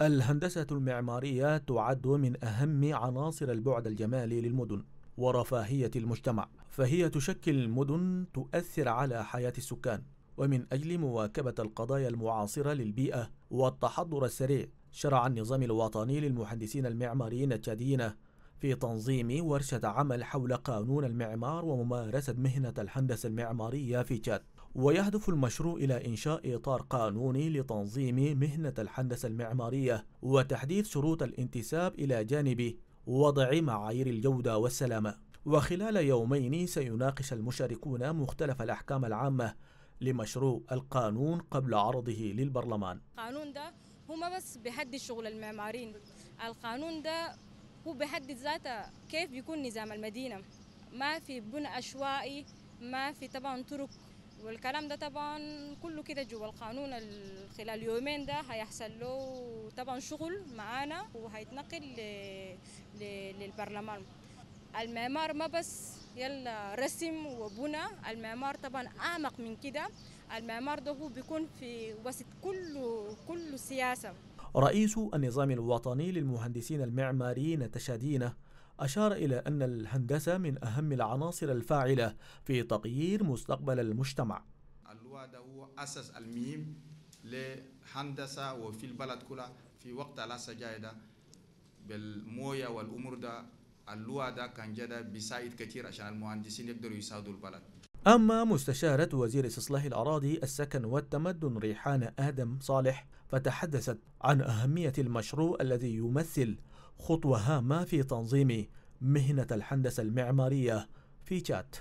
الهندسة المعمارية تعد من أهم عناصر البعد الجمالي للمدن ورفاهية المجتمع، فهي تشكل مدن تؤثر على حياة السكان، ومن أجل مواكبة القضايا المعاصرة للبيئة والتحضر السريع، شرع النظام الوطني للمهندسين المعماريين التشاديين في تنظيم ورشة عمل حول قانون المعمار وممارسة مهنة الهندسة المعمارية في تشاد. ويهدف المشروع إلى إنشاء إطار قانوني لتنظيم مهنة الهندسة المعمارية وتحديد شروط الانتساب إلى جانب وضع معايير الجودة والسلامة وخلال يومين سيناقش المشاركون مختلف الأحكام العامة لمشروع القانون قبل عرضه للبرلمان القانون ده هو ما بس بيحدد شغل المعماريين القانون ده هو بيحدد ذاته كيف بيكون نظام المدينة ما في بنى عشوائي ما في طبعا طرق والكلام ده طبعا كله كده جوا القانون خلال يومين ده هيحصل له طبعا شغل معانا وهيتنقل للبرلمان المعمار ما بس يلا رسم وبنى المعمار طبعا اعمق من كده المعمار ده هو بيكون في وسط كله كله سياسه رئيس النظام الوطني للمهندسين المعماريين تشادينه أشار إلى أن الهندسة من أهم العناصر الفاعلة في تغيير مستقبل المجتمع اللواء ده هو أسس الميم لهندسة وفي البلد كلها في وقت الأسى جاي بالموية والأمور ده اللواء ده كان جدا بيساعد كثير عشان المهندسين يقدروا يساعدوا البلد أما مستشارة وزير استصلاح الأراضي السكن والتمدن ريحانة آدم صالح فتحدثت عن أهمية المشروع الذي يمثل خطوة هامة في تنظيم مهنة الهندسة المعمارية في تشات